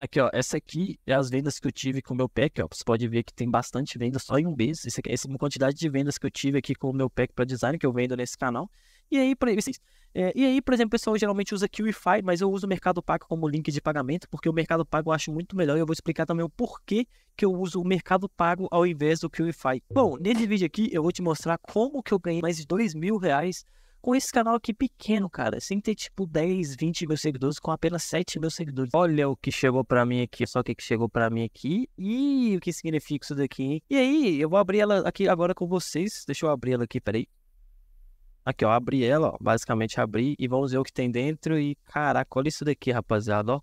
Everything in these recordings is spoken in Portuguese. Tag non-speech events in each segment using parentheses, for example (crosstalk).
Aqui, ó, essa aqui é as vendas que eu tive com o meu pack, ó. Você pode ver que tem bastante venda só em um mês. Essa, aqui, essa é uma quantidade de vendas que eu tive aqui com o meu pack para design que eu vendo nesse canal. E aí, para vocês, é, e aí, por exemplo, o pessoal geralmente usa QIFI, mas eu uso o Mercado Pago como link de pagamento, porque o Mercado Pago eu acho muito melhor e eu vou explicar também o porquê que eu uso o Mercado Pago ao invés do QIFI. Bom, nesse vídeo aqui eu vou te mostrar como que eu ganhei mais de dois mil reais com esse canal aqui pequeno, cara. Sem ter tipo 10, 20 mil seguidores, com apenas 7 mil seguidores. Olha o que chegou para mim aqui, só o que chegou para mim aqui e o que significa isso daqui. Hein? E aí, eu vou abrir ela aqui agora com vocês. Deixa eu abrir ela aqui, peraí. Aqui, ó, abri ela, ó, basicamente abri e vamos ver o que tem dentro. E caraca, olha isso daqui, rapaziada, ó.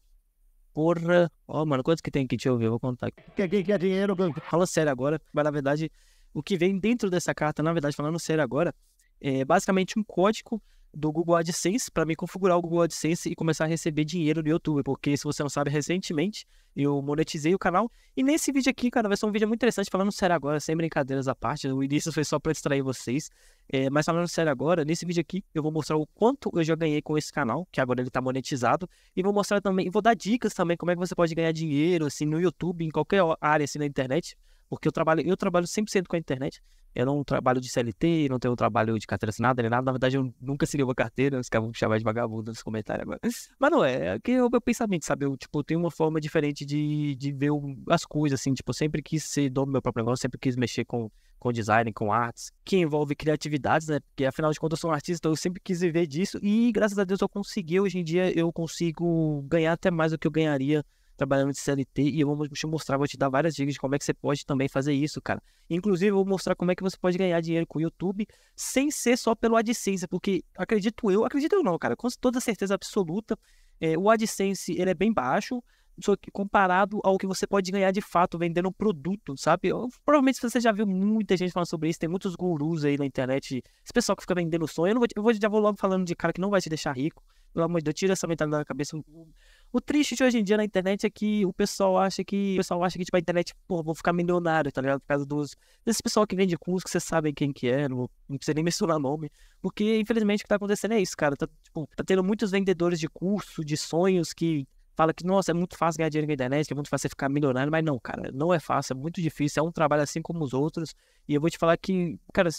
Porra, ó, mano, quanto que tem aqui? Deixa eu ver, eu vou contar aqui. que é dinheiro, Fala sério agora, mas na verdade, o que vem dentro dessa carta, na verdade, falando sério agora, é, basicamente um código do Google AdSense para me configurar o Google AdSense e começar a receber dinheiro do YouTube, porque se você não sabe, recentemente eu monetizei o canal. E nesse vídeo aqui, cara, vai ser um vídeo muito interessante, falando sério agora, sem brincadeiras à parte, o início foi só para distrair vocês. É, mas falando sério agora, nesse vídeo aqui eu vou mostrar o quanto eu já ganhei com esse canal, que agora ele está monetizado, e vou mostrar também, vou dar dicas também como é que você pode ganhar dinheiro, assim, no YouTube, em qualquer área, assim, na internet porque eu trabalho, eu trabalho 100% com a internet. Eu não trabalho de CLT, não tenho um trabalho de carteira assinada, nem nada. Na verdade, eu nunca seria uma carteira, os caras vão chamar de vagabundo nos comentários agora. Mas não é, é, que é o meu pensamento, sabe? Eu, tipo, tenho uma forma diferente de, de ver as coisas, assim. Tipo, eu sempre quis ser dono do meu próprio negócio, sempre quis mexer com, com design, com artes, que envolve criatividades, né? Porque afinal de contas eu sou um artista, então eu sempre quis viver disso. E graças a Deus eu consegui. Hoje em dia eu consigo ganhar até mais do que eu ganharia trabalhando de CLT e eu vou te mostrar, vou te dar várias dicas de como é que você pode também fazer isso, cara. Inclusive, eu vou mostrar como é que você pode ganhar dinheiro com o YouTube sem ser só pelo AdSense, porque acredito eu, acredito eu não, cara, com toda certeza absoluta, é, o AdSense ele é bem baixo, só que comparado ao que você pode ganhar de fato vendendo um produto, sabe? Eu, provavelmente você já viu muita gente falando sobre isso, tem muitos gurus aí na internet, esse pessoal que fica vendendo sonho. Eu, não vou, eu vou, já vou logo falando de cara que não vai te deixar rico. Pelo amor de Deus, tira essa mentalidade da cabeça. O triste de hoje em dia na internet é que o pessoal acha que. O pessoal acha que, tipo, a internet, pô, vou ficar milionário, tá ligado? Por causa dos. desse pessoal que vende curso, que vocês sabem quem que é, não, não precisa nem mencionar nome. Porque, infelizmente, o que tá acontecendo é isso, cara. Tá, tipo, tá tendo muitos vendedores de curso, de sonhos que fala que, nossa, é muito fácil ganhar dinheiro na internet, que é muito fácil ficar milionário, mas não, cara, não é fácil, é muito difícil, é um trabalho assim como os outros. E eu vou te falar que, cara,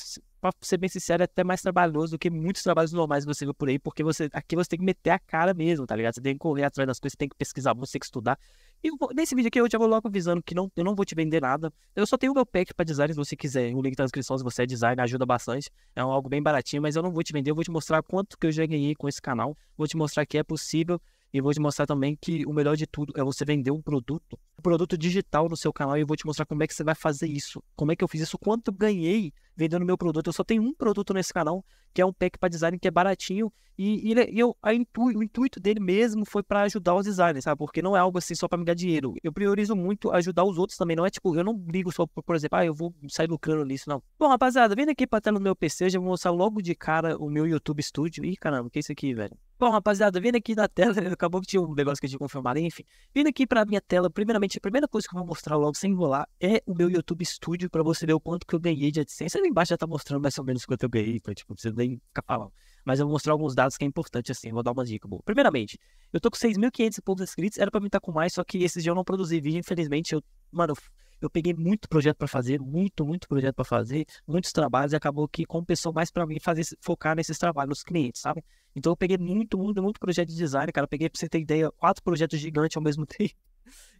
pra ser bem sincero, é até mais trabalhoso do que muitos trabalhos normais que você vê por aí, porque você aqui você tem que meter a cara mesmo, tá ligado? Você tem que correr atrás das coisas, você tem que pesquisar, você tem que estudar. E vou, nesse vídeo aqui eu já vou logo avisando que não, eu não vou te vender nada. Eu só tenho o meu pack para design se você quiser. O link tá na descrição se você é designer, ajuda bastante. É algo bem baratinho, mas eu não vou te vender, eu vou te mostrar quanto que eu já ganhei com esse canal. Vou te mostrar que é possível e vou te mostrar também que o melhor de tudo é você vender um produto, um produto digital no seu canal. E eu vou te mostrar como é que você vai fazer isso. Como é que eu fiz isso? Quanto ganhei vendendo meu produto? Eu só tenho um produto nesse canal, que é um pack para design, que é baratinho. E, e eu, a intu, o intuito dele mesmo foi para ajudar os designers, sabe? Porque não é algo assim só para me dar dinheiro. Eu priorizo muito ajudar os outros também. Não é tipo, eu não ligo só, por, por exemplo, ah, eu vou sair lucrando nisso, não. Bom, rapaziada, vem aqui para tela do meu PC. Já vou mostrar logo de cara o meu YouTube Studio. Ih, caramba, o que é isso aqui, velho? Bom, rapaziada, vindo aqui na tela, né, acabou que tinha um negócio que eu tinha confirmado, enfim. Vindo aqui pra minha tela, primeiramente, a primeira coisa que eu vou mostrar logo sem enrolar é o meu YouTube Studio, pra você ver o quanto que eu ganhei de AdSense. Ali embaixo já tá mostrando mais ou menos quanto eu ganhei, então, tipo, não precisa nem ficar falando. Mas eu vou mostrar alguns dados que é importante, assim, vou dar uma dica. Bom, primeiramente, eu tô com 6.500 e poucos inscritos, era pra mim estar tá com mais, só que esses dias eu não produzi vídeo, infelizmente, eu, mano, eu peguei muito projeto para fazer, muito, muito projeto para fazer, muitos trabalhos, e acabou que compensou mais para mim fazer, focar nesses trabalhos, nos clientes, sabe? Então eu peguei muito, muito, muito projeto de design, cara. Eu peguei, pra você ter ideia, quatro projetos gigantes ao mesmo (laughs) tempo.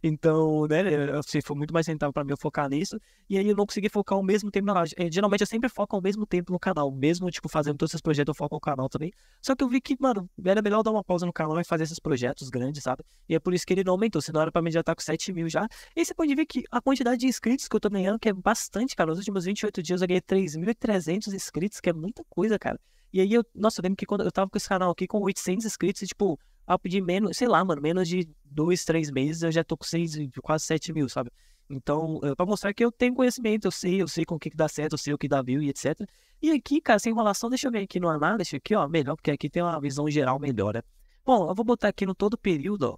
Então, né, assim, foi muito mais rentável para mim eu focar nisso. E aí eu não consegui focar ao mesmo tempo na live. É, geralmente eu sempre foco ao mesmo tempo no canal. Mesmo, tipo, fazendo todos esses projetos, eu foco no canal também. Só que eu vi que, mano, era melhor dar uma pausa no canal e fazer esses projetos grandes, sabe? E é por isso que ele não aumentou. Senão era pra mim já estar tá com 7 mil já. E você pode ver que a quantidade de inscritos que eu tô ganhando, que é bastante, cara. Nos últimos 28 dias eu ganhei 3.300 inscritos, que é muita coisa, cara. E aí eu, nossa, eu lembro que quando eu tava com esse canal aqui com 800 inscritos, e, tipo, eu pedi menos, sei lá, mano, menos de dois, três meses, eu já tô com seis, quase 7 mil, sabe? Então, para mostrar que eu tenho conhecimento, eu sei, eu sei com o que, que dá certo, eu sei o que dá view e etc. E aqui, cara, sem enrolação, deixa eu ver aqui no análise aqui, ó, melhor, porque aqui tem uma visão geral melhor, né? Bom, eu vou botar aqui no todo período, ó,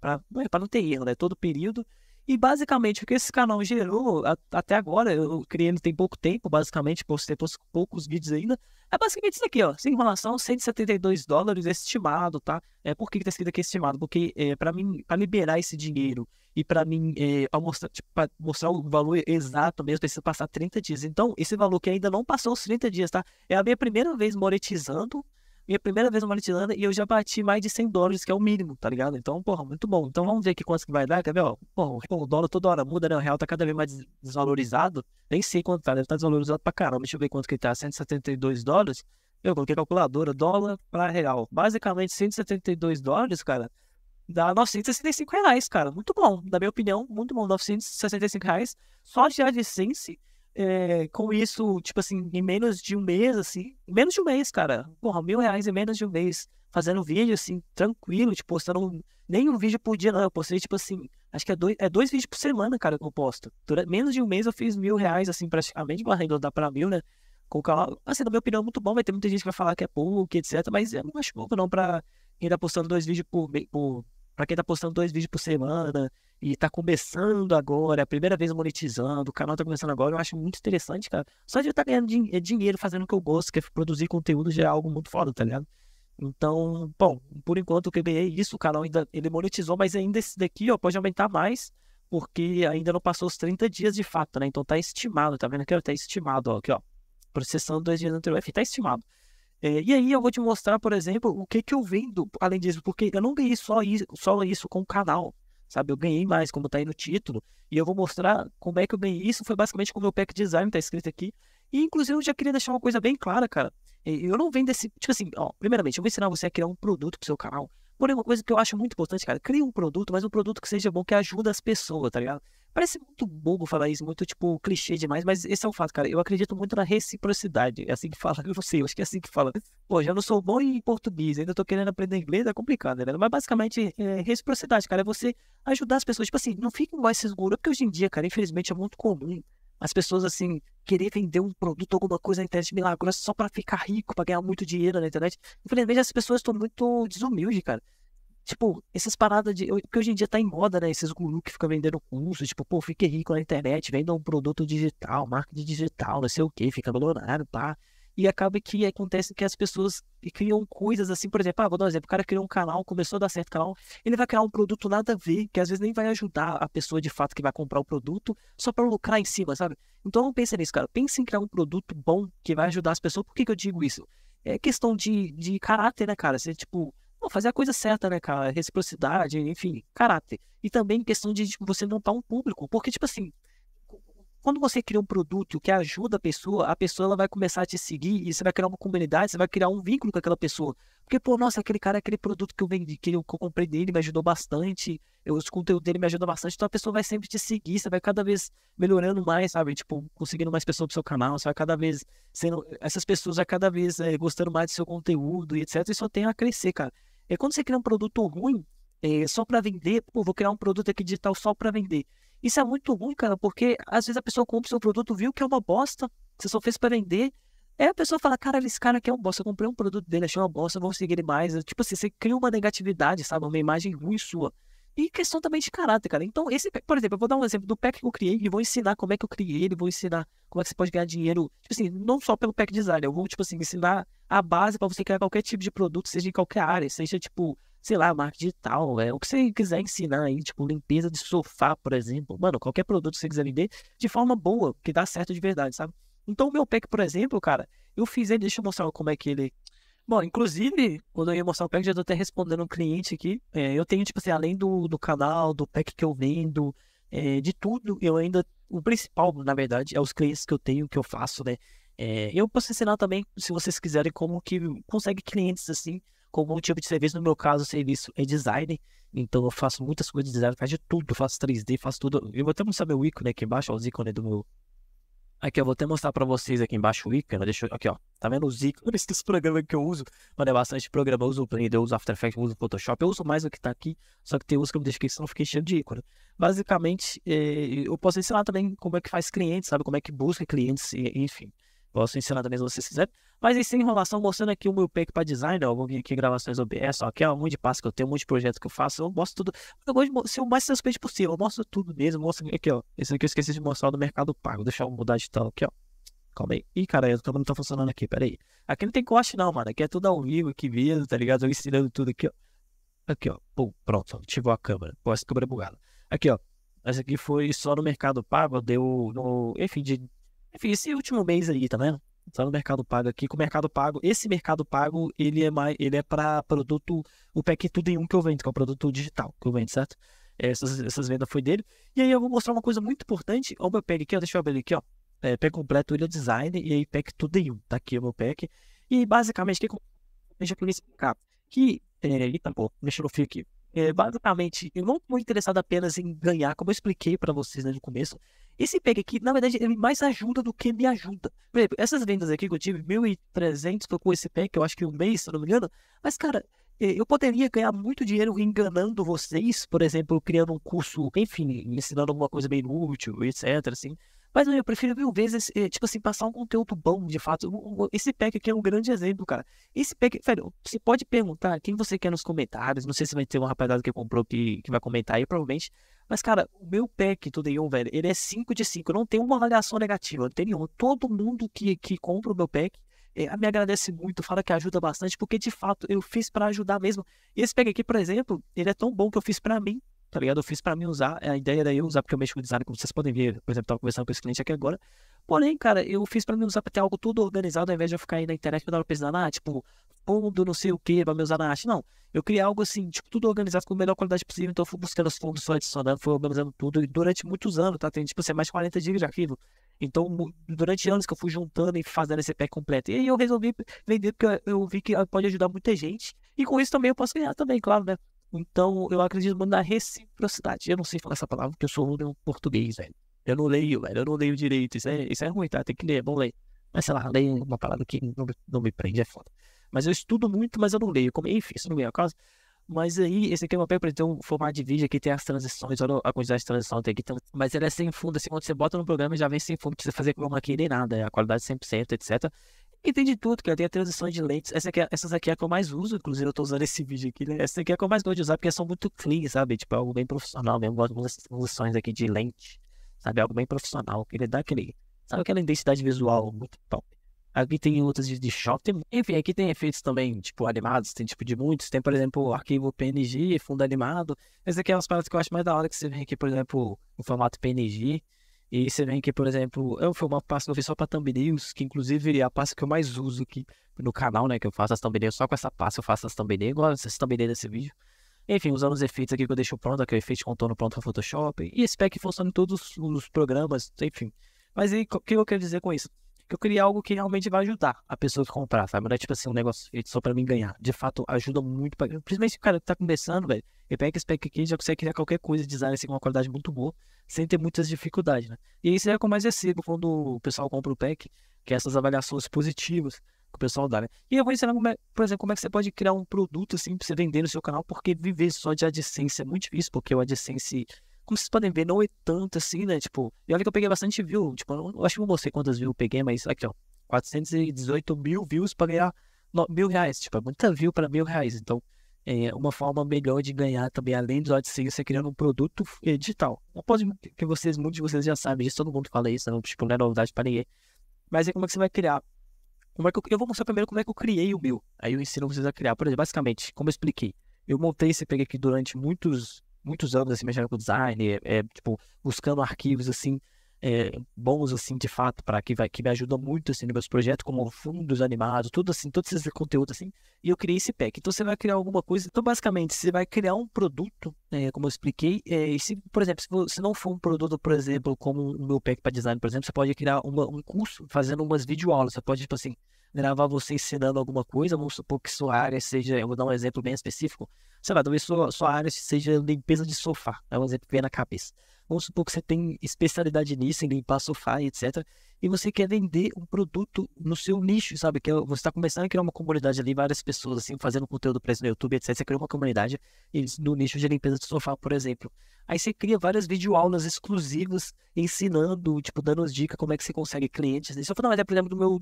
para é não ter erro, né? Todo período, e basicamente o que esse canal gerou a, até agora, eu criei ele tem pouco tempo, basicamente, postei poucos vídeos ainda. É basicamente isso aqui, ó. Sem relação, 172 dólares estimado, tá? É, por que, que tá escrito aqui estimado? Porque é, para mim, para liberar esse dinheiro e para mim, é, para mostrar, tipo, mostrar o valor exato mesmo, precisa passar 30 dias. Então, esse valor que ainda não passou os 30 dias, tá? É a minha primeira vez monetizando minha primeira vez no Maritilândia e eu já bati mais de 100 dólares, que é o mínimo, tá ligado? Então, porra, muito bom. Então vamos ver aqui quanto que vai dar, quer ver? porra, o dólar toda hora muda, né? O real tá cada vez mais desvalorizado. Nem sei quanto tá, deve estar tá desvalorizado pra caramba. Deixa eu ver quanto que tá, 172 dólares. Eu coloquei calculadora, dólar pra real. Basicamente, 172 dólares, cara, dá 965 reais, cara. Muito bom, na minha opinião, muito bom. 965 reais só de AdSense é, com isso, tipo assim, em menos de um mês, assim, menos de um mês, cara, porra, mil reais em menos de um mês, fazendo vídeo, assim, tranquilo, tipo, postando um, nem um vídeo por dia, não, eu postei, tipo assim, acho que é dois, é dois vídeos por semana, cara, que eu posto. Durante menos de um mês eu fiz mil reais, assim, praticamente, mas renda dá pra mil, né, com calma, assim, na minha opinião, é muito bom, vai ter muita gente que vai falar que é pouco, etc, mas eu não acho pouco não pra quem tá postando dois vídeos por, por para quem está postando dois vídeos por semana e está começando agora, é a primeira vez monetizando, o canal está começando agora, eu acho muito interessante, cara. Só de eu estar tá ganhando din dinheiro fazendo o que eu gosto, que é produzir conteúdo, já é algo muito foda, tá ligado? Então, bom, por enquanto o QBE é isso, o canal ainda ele monetizou, mas ainda esse daqui ó, pode aumentar mais, porque ainda não passou os 30 dias de fato, né? Então tá estimado, tá vendo aqui? Tá estimado, ó, aqui, ó. Processando dois dias anteriores, enfim, é, tá estimado. É, e aí eu vou te mostrar, por exemplo, o que, que eu vendo além disso, porque eu não ganhei só isso, só isso com o canal, sabe? Eu ganhei mais, como tá aí no título, e eu vou mostrar como é que eu ganhei isso, foi basicamente com o meu pack design, tá escrito aqui. E inclusive eu já queria deixar uma coisa bem clara, cara. Eu não vendo esse, tipo assim, ó, primeiramente, eu vou ensinar você a criar um produto pro seu canal. Porém, uma coisa que eu acho muito importante, cara, cria um produto, mas um produto que seja bom, que ajuda as pessoas, tá ligado? Parece muito bobo falar isso, muito, tipo, clichê demais, mas esse é o um fato, cara. Eu acredito muito na reciprocidade. É assim que fala, (laughs) eu não sei, eu acho que é assim que fala. Pô, já não sou bom em português, ainda tô querendo aprender inglês, é complicado, né? Mas basicamente, é reciprocidade, cara, é você ajudar as pessoas. Tipo assim, não fique mais seguro, porque hoje em dia, cara, infelizmente é muito comum as pessoas, assim, querer vender um produto, alguma coisa na internet milagrosa tipo, ah, é só para ficar rico, para ganhar muito dinheiro na internet. Infelizmente, as pessoas estão muito desumildes, cara. Tipo, essas paradas de. Porque hoje em dia tá em moda, né? Esses gurus que ficam vendendo curso, tipo, pô, fique rico na internet, venda um produto digital, marca de digital, não sei o quê fica milionário, pá. E acaba que acontece que as pessoas criam coisas assim, por exemplo, ah, vou dar um exemplo, o cara criou um canal, começou a dar certo canal, ele vai criar um produto nada a ver, que às vezes nem vai ajudar a pessoa de fato que vai comprar o produto, só para lucrar em cima, sabe? Então não pense nisso, cara. Pense em criar um produto bom que vai ajudar as pessoas. Por que, que eu digo isso? É questão de, de caráter, né, cara? Você, tipo, fazer a coisa certa, né, cara? Reciprocidade, enfim, caráter. E também questão de tipo, você montar tá um público. Porque, tipo assim, quando você cria um produto que ajuda a pessoa, a pessoa ela vai começar a te seguir e você vai criar uma comunidade, você vai criar um vínculo com aquela pessoa. Porque, pô, nossa, aquele cara, é aquele produto que eu vendi, que eu, comprei dele me ajudou bastante, eu, os conteúdos dele me ajudam bastante, então a pessoa vai sempre te seguir, você vai cada vez melhorando mais, sabe? Tipo, conseguindo mais pessoas pro seu canal, você vai cada vez sendo. Essas pessoas vai cada vez é, gostando mais do seu conteúdo e etc. E só tem a crescer, cara. É quando você cria um produto ruim, é, só para vender, pô, vou criar um produto aqui digital só para vender. Isso é muito ruim, cara, porque às vezes a pessoa compra o seu produto, viu que é uma bosta, você só fez para vender. Aí a pessoa fala, cara, esse cara aqui é um bosta, eu comprei um produto dele, achei uma bosta, vou seguir ele mais. Tipo assim, você cria uma negatividade, sabe? Uma imagem ruim sua. E questão também de caráter, cara. Então, esse, por exemplo, eu vou dar um exemplo do pack que eu criei e vou ensinar como é que eu criei ele, vou ensinar como é que você pode ganhar dinheiro, tipo assim, não só pelo pack design, eu vou, tipo assim, ensinar a base para você criar qualquer tipo de produto, seja em qualquer área, seja, tipo, sei lá, marketing digital, é, o que você quiser ensinar aí, tipo, limpeza de sofá, por exemplo. Mano, qualquer produto que você quiser vender de forma boa, que dá certo de verdade, sabe? Então, o meu pack, por exemplo, cara, eu fiz ele, deixa eu mostrar como é que ele Bom, inclusive, quando eu ia mostrar o Pack, já tô até respondendo um cliente aqui. É, eu tenho, tipo assim, além do, do canal, do pack que eu vendo, é, de tudo, eu ainda. O principal, na verdade, é os clientes que eu tenho, que eu faço, né? É, eu posso ensinar também, se vocês quiserem, como que consegue clientes assim, com algum tipo de serviço. No meu caso, o serviço é design. Então eu faço muitas coisas de design, faço de tudo, faço 3D, faço tudo. Eu vou até mostrar meu ícone né, aqui embaixo, ó, os ícones do meu, Aqui, eu vou até mostrar para vocês aqui embaixo o ícone. Deixa eu, aqui, ó. Tá vendo os ícones (laughs) dos programas que eu uso? Mano, é bastante programa. Eu uso o Blender, eu uso After Effects, eu uso o Photoshop. Eu uso mais o que tá aqui, só que tem uns que eu deixei senão não fiquei cheio de ícone. Basicamente, eh, eu posso ensinar também como é que faz clientes, sabe? Como é que busca clientes, enfim. Posso ensinar também se vocês quiserem. Mas e sem enrolação, mostrando aqui o meu pack para design, ó. Vou que aqui gravações OBS, ó. Aqui é um monte de passo que eu tenho, um monte de projetos que eu faço. Eu mostro tudo. Eu gosto de ser o mais transparente possível. Eu mostro tudo mesmo. Mostro aqui, ó. Esse aqui eu esqueci de mostrar do Mercado Pago. Deixa eu mudar de tal aqui, ó. Calma aí. Ih, cara, o câmera não tá funcionando aqui, peraí. Aqui não tem corte não, mano. Aqui é tudo ao vivo, aqui mesmo, tá ligado? Eu ensinando tudo aqui, ó. Aqui, ó. Pum, pronto. Ativou a câmera. Pô, essa câmera é bugada. Aqui, ó. Essa aqui foi só no Mercado Pago, deu no. Enfim, de enfim, esse último mês aí, tá vendo? Só tá no Mercado Pago aqui, com o Mercado Pago, esse Mercado Pago, ele é mais, ele é para produto, o pack tudo em um que eu vendo, que é o produto digital que eu vendo, certo? Essas, essas vendas foi dele. E aí eu vou mostrar uma coisa muito importante. Olha o meu pack aqui, ó, deixa eu abrir aqui, ó. É, pack completo, ele é design e aí pack tudo em um. Tá aqui o meu pack. E basicamente, o que eu já queria explicar? Que, é, eita, pô, deixa no fio aqui. É, basicamente, eu não estou interessado apenas em ganhar, como eu expliquei para vocês né, no começo. Esse PEG aqui, na verdade, ele mais ajuda do que me ajuda. Por exemplo, essas vendas aqui que eu tive, 1.300, tô com esse PEG, eu acho que um mês, se não me engano. Mas, cara, é, eu poderia ganhar muito dinheiro enganando vocês, por exemplo, criando um curso, enfim, ensinando alguma coisa bem útil, etc, assim. Mas eu prefiro mil vezes, eh, tipo assim, passar um conteúdo bom, de fato. Esse pack aqui é um grande exemplo, cara. Esse pack, velho, você pode perguntar quem você quer nos comentários. Não sei se vai ter uma rapaziada que comprou que, que vai comentar aí, provavelmente. Mas, cara, o meu pack do Day 1, velho, ele é 5 de 5. Não tem uma avaliação negativa, não tem nenhuma. Todo mundo que, que compra o meu pack é, me agradece muito, fala que ajuda bastante, porque de fato eu fiz para ajudar mesmo. E esse pack aqui, por exemplo, ele é tão bom que eu fiz para mim tá ligado? Eu fiz para mim usar, a ideia era eu é usar, porque eu mexo com design, como vocês podem ver, por exemplo, tava conversando com esse cliente aqui agora. Porém, cara, eu fiz para mim usar pra ter algo tudo organizado, ao invés de eu ficar aí na internet toda hora pensando, ah, tipo, fundo, não sei o que, pra me usar na arte. Não, eu criei algo assim, tipo, tudo organizado com a melhor qualidade possível, então eu fui buscando os fundos, fui adicionando, fui organizando tudo, e durante muitos anos, tá? Tem, tipo, assim, mais de 40 dias de arquivo. Então, durante anos que eu fui juntando e fazendo esse pack completo. E aí eu resolvi vender, porque eu vi que pode ajudar muita gente. E com isso também eu posso ganhar também, claro, né? Então, eu acredito muito na reciprocidade. Eu não sei falar essa palavra porque eu sou um português, velho. Eu não leio, velho. Eu não leio direito. Isso é, isso é ruim, tá? Tem que ler, é bom ler. Mas sei lá, ler uma palavra que não, não me prende, é foda. Mas eu estudo muito, mas eu não leio. Como, enfim, isso não é a causa. Mas aí, esse aqui é um papel para ter um então, formato de vídeo. que tem as transições, olha a quantidade de transição tem aqui. Então, mas ele é sem fundo, assim, quando você bota no programa, já vem sem fundo, precisa fazer como aqui nem nada. É a qualidade 100%, etc. E tem de tudo, que Tem a transição de lentes. Essa aqui, é, essas aqui é a que eu mais uso, inclusive eu tô usando esse vídeo aqui, né? Essa aqui é a que eu mais gosto de usar, porque são muito clean, sabe? Tipo, é algo bem profissional mesmo. Né? Gosto de transições aqui de lente, sabe? É algo bem profissional. que Ele dá aquele, sabe? Aquela intensidade visual muito top. Aqui tem outras de, de shopping. Enfim, aqui tem efeitos também, tipo, animados. Tem, tipo, de muitos. Tem, por exemplo, arquivo PNG, fundo animado. Essa aqui é umas paradas que eu acho mais da hora que você vem aqui, por exemplo, o formato PNG. E você vê que, por exemplo, eu é, fui uma pasta que eu fiz só para thumbnails, que inclusive é a pasta que eu mais uso aqui no canal, né? Que eu faço as thumbnails só com essa pasta, eu faço as thumbnails, igual essas thumbnails desse vídeo. Enfim, usando os efeitos aqui que eu deixo pronto, aquele efeito de contorno pronto pra Photoshop. E esse pack funciona em todos os programas, enfim. Mas aí, o que eu quero dizer com isso? que eu queria algo que realmente vai ajudar a pessoa a comprar, sabe? Não é tipo assim, um negócio feito só pra mim ganhar. De fato, ajuda muito. Pra... Principalmente o cara que tá começando, velho. Ele pega esse pack aqui já consegue criar qualquer coisa, design assim, com uma qualidade muito boa, sem ter muitas dificuldades, né? E isso é o mais recebo quando o pessoal compra o pack, que é essas avaliações positivas que o pessoal dá, né? E eu vou ensinar, como é, por exemplo, como é que você pode criar um produto assim pra você vender no seu canal, porque viver só de AdSense é muito difícil, porque o AdSense como vocês podem ver, não é tanto assim, né? Tipo, e olha que eu peguei bastante view. Tipo, eu acho que eu mostrei quantas views eu peguei, mas aqui, ó. 418 mil views para ganhar mil reais. Tipo, é muita view para mil reais. Então, é uma forma melhor de ganhar também, além dos AdSense, você criando um produto é, digital. Após que vocês, muitos de vocês já sabem disso, todo mundo fala isso, não, tipo, não é novidade para ninguém. Mas é como é que você vai criar. Como é que eu, eu vou mostrar primeiro como é que eu criei o meu. Aí eu ensino vocês a criar. Por exemplo, basicamente, como eu expliquei, eu montei esse peguei aqui durante muitos muitos anos assim, mexendo com design, é, é, tipo, buscando arquivos assim, é, bons assim, de fato, para que vai, que me ajuda muito assim, nos meus projetos, como fundos animados, tudo assim, todos esses conteúdos assim, e eu criei esse pack. Então você vai criar alguma coisa. Então, basicamente, você vai criar um produto, né, como eu expliquei, é, e se, por exemplo, se, se, não for um produto, por exemplo, como o meu pack para design, por exemplo, você pode criar uma, um curso fazendo umas videoaulas. Você pode, tipo assim, gravar você ensinando alguma coisa, vamos supor que sua área seja, eu vou dar um exemplo bem específico, sei lá, talvez sua, sua área seja limpeza de sofá, é um exemplo que vem na cabeça. Vamos supor que você tem especialidade nisso, em limpar sofá, etc. E você quer vender um produto no seu nicho, sabe? Que é você está começando a criar uma comunidade ali, várias pessoas, assim, fazendo conteúdo para isso no YouTube, etc. Você cria uma comunidade no nicho de limpeza de sofá, por exemplo. Aí você cria várias videoaulas exclusivas, ensinando, tipo, dando as dicas como é que você consegue clientes. Né? Isso eu falo, não, mas é, por exemplo, do meu,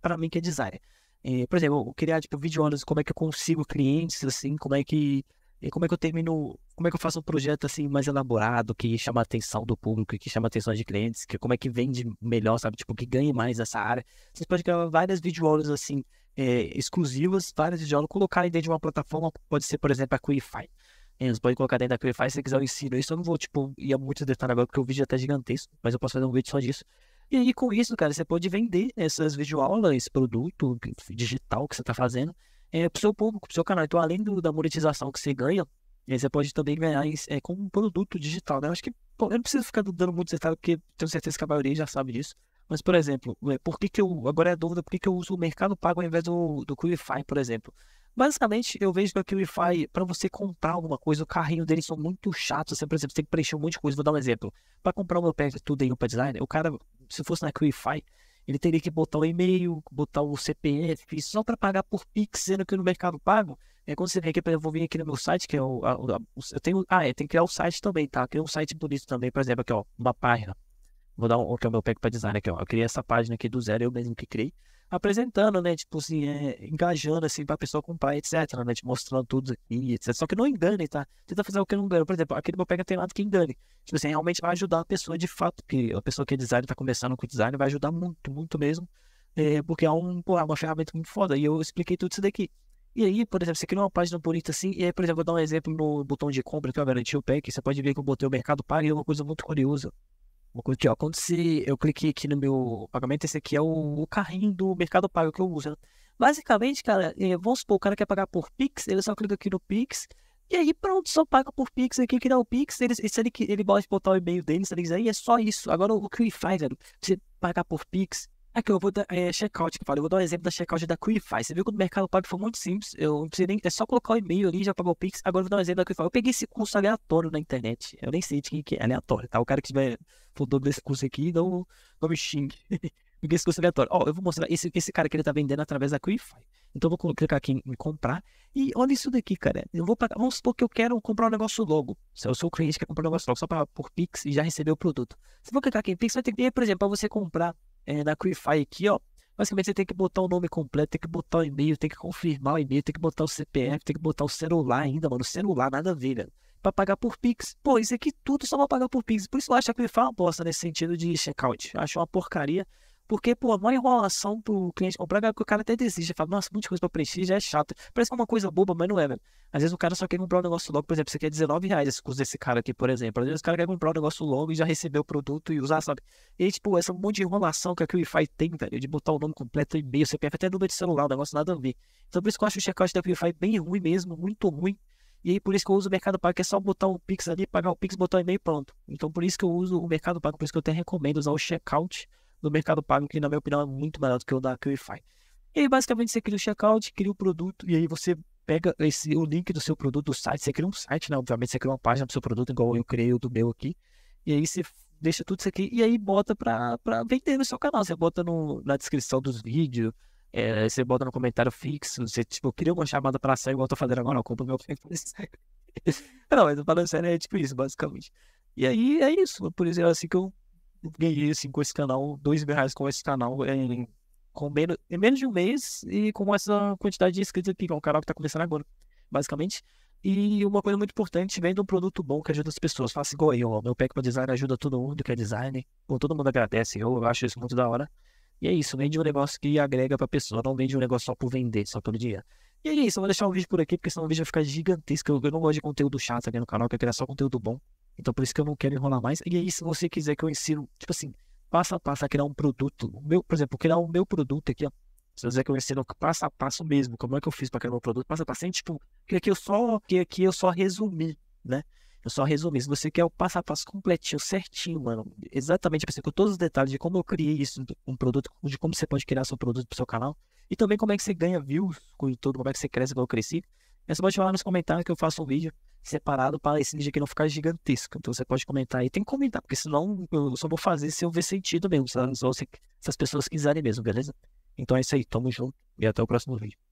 para mim que é designer. É, por exemplo, eu criar, tipo, videoaulas como é que eu consigo clientes, assim, como é que e como é que eu termino, como é que eu faço um projeto assim mais elaborado, que chama a atenção do público, que chama a atenção de clientes, que como é que vende melhor, sabe? Tipo, que ganhe mais nessa área. Vocês podem criar várias videoaulas assim, é, exclusivas, várias videoaulas, colocar dentro de uma plataforma, pode ser, por exemplo, a Quify. É, vocês podem colocar dentro da Qualify, se quiser eu ensino isso. Eu não vou, tipo, ir a muitos detalhes agora, porque o vídeo é até gigantesco, mas eu posso fazer um vídeo só disso. E aí, com isso, cara, você pode vender essas videoaulas, esse produto digital que você está fazendo, é, para o seu público, para o seu canal. Então, além do, da monetização que você ganha, é, você pode também ganhar é, com um produto digital. Né? Eu acho que bom, eu não preciso ficar dando muito detalhe, porque tenho certeza que a maioria já sabe disso. Mas, por exemplo, é, por que, que eu. Agora é a dúvida, por que, que eu uso o Mercado Pago ao invés do, do Qify, por exemplo? Basicamente, eu vejo que o Qify, para você comprar alguma coisa, o carrinho deles são muito chatos. Você, por exemplo, tem que preencher um monte de coisa. Vou dar um exemplo. Para comprar o meu pé tudo em UPA Design, o cara, se fosse na Qify, ele teria que botar o e-mail, botar o CPF, só para pagar por Pix, sendo que no mercado pago, é quando você vem aqui, eu vou vir aqui no meu site, que é o, a, a, eu tenho, ah, é, tem que criar o um site também, tá? Criar um site bonito também, por exemplo, aqui, ó, uma página. Vou dar um, que é o meu pack para design aqui, ó. Eu criei essa página aqui do zero, eu mesmo que criei apresentando, né? Tipo assim, é, engajando assim pra pessoa comprar, etc, né? Te mostrando tudo aqui, etc. Só que não engane, tá? Tenta fazer o que não engane. Por exemplo, aquele meu pega tem nada que engane. Tipo assim, realmente vai ajudar a pessoa de fato, que a pessoa que é design, tá começando com design, vai ajudar muito, muito mesmo. É, porque é, um, pô, é uma ferramenta muito foda. E eu expliquei tudo isso daqui. E aí, por exemplo, você cria uma página bonita assim, e aí, por exemplo, vou dar um exemplo no botão de compra que eu garanti o PEC, você pode ver que eu botei o mercado pago e é uma coisa muito curiosa. Uma coisa ó, quando se eu cliquei aqui no meu pagamento, esse aqui é o, o carrinho do Mercado Pago que eu uso. Né? Basicamente, cara, é, vamos supor, o cara quer pagar por Pix, ele só clica aqui no Pix, e aí pronto, só paga por Pix aqui, que dá o Pix, ele, se ele, ele bota botar o e-mail dele, se ele quiser, e é só isso. Agora o que faz, velho? Você pagar por Pix, Aqui é eu vou dar é, checkout que falei Eu vou dar um exemplo da checkout da Quify. Você viu que o mercado pago foi muito simples. Eu nem, é só colocar o e-mail ali, já pagou o Pix. Agora eu vou dar um exemplo da Quify. Eu peguei esse curso aleatório na internet. Eu nem sei de quem que é aleatório, tá? O cara que tiver fundando desse curso aqui, não, não me xingue. (laughs) peguei esse curso aleatório. Ó, eu vou mostrar esse, esse cara que ele tá vendendo através da Quify. Então eu vou clicar aqui em comprar. E olha isso daqui, cara. Eu vou pagar. Vamos supor que eu quero comprar um negócio logo. Se eu sou o cliente que quer comprar um negócio logo, só para por Pix e já receber o produto. Você vai clicar aqui em Pix, vai ter que, por exemplo, para você comprar é, na Qify aqui, ó. Basicamente, você tem que botar o nome completo, tem que botar o e-mail, tem que confirmar o e-mail, tem que botar o CPF, tem que botar o celular ainda, mano. Celular, nada a ver, velho. Pra pagar por Pix. Pô, isso aqui tudo só pra pagar por Pix. Por isso eu acho que a uma bosta nesse sentido de checkout. Eu acho uma porcaria. Porque, pô, maior enrolação pro cliente comprar, é que o cara até desiste. Fala, nossa, muita coisa pra preencher, já é chato. Parece que é uma coisa boba, mas não é, velho. Às vezes o cara só quer comprar um negócio logo, por exemplo, você quer 19 reais esse custo desse cara aqui, por exemplo. Às vezes o cara quer comprar um negócio logo e já receber o produto e usar, sabe? E aí, tipo, essa monte de enrolação que a QIFI tem, velho, de botar o nome completo, e-mail, CPF, até número de celular, o negócio nada a ver. Então por isso que eu acho o checkout da QIFI bem ruim mesmo, muito ruim. E aí, por isso que eu uso o Mercado Pago, que é só botar um Pix ali, pagar o Pix, botar o e-mail pronto. Então, por isso que eu uso o Mercado Pago, por isso que eu até recomendo usar o checkout do Mercado Pago, que na minha opinião é muito melhor do que o da Qify. E aí, basicamente, você cria o checkout, cria o produto, e aí você pega esse, o link do seu produto, do site, você cria um site, né? Obviamente, você cria uma página do seu produto, igual eu criei o do meu aqui, e aí você deixa tudo isso aqui, e aí bota para vender no seu canal, você bota no, na descrição dos vídeos, é, você bota no comentário fixo, você, tipo, cria uma chamada para sair, igual eu tô fazendo agora, eu compro meu (laughs) Não, mas falando sério, é tipo isso, basicamente. E aí, é isso, por exemplo, é assim que eu ganhei assim com esse canal, dois mil reais com esse canal em, é, com menos, em é menos de um mês e com essa quantidade de inscritos aqui, que é um canal que tá começando agora, basicamente. E uma coisa muito importante, vendo um produto bom que ajuda as pessoas. Faça igual assim, eu, ó. meu pack para design ajuda todo mundo que é design. Bom, todo mundo agradece, eu, eu acho isso muito da hora. E é isso, vende um negócio que agrega pra pessoa, não vende um negócio só por vender, só pelo dia E é isso, eu vou deixar o vídeo por aqui, porque senão o vídeo vai ficar gigantesco. Eu, eu não gosto de conteúdo chato aqui no canal, que eu quero só conteúdo bom. Então por isso que eu não quero enrolar mais. E aí, se você quiser que eu ensino, tipo assim, passo a passo a criar um produto, o meu, por exemplo, criar o meu produto aqui, ó. Se você quiser que eu ensino passo a passo mesmo, como é que eu fiz para criar o meu produto, passo a passo, assim, tipo, que aqui eu só, que aqui eu só resumi, né? Eu só resumi. Se você quer o passo a passo completinho, certinho, mano, exatamente, tipo assim, com todos os detalhes de como eu criei isso, um produto, de como você pode criar seu produto pro seu canal, e também como é que você ganha views com o YouTube, como é que você cresce, como eu cresci. É só pode falar nos comentários que eu faço um vídeo separado para esse vídeo aqui não ficar gigantesco. Então você pode comentar aí. Tem que comentar, porque senão eu só vou fazer se eu ver sentido mesmo, se, se as pessoas quiserem mesmo, beleza? Então é isso aí, tamo junto e até o próximo vídeo.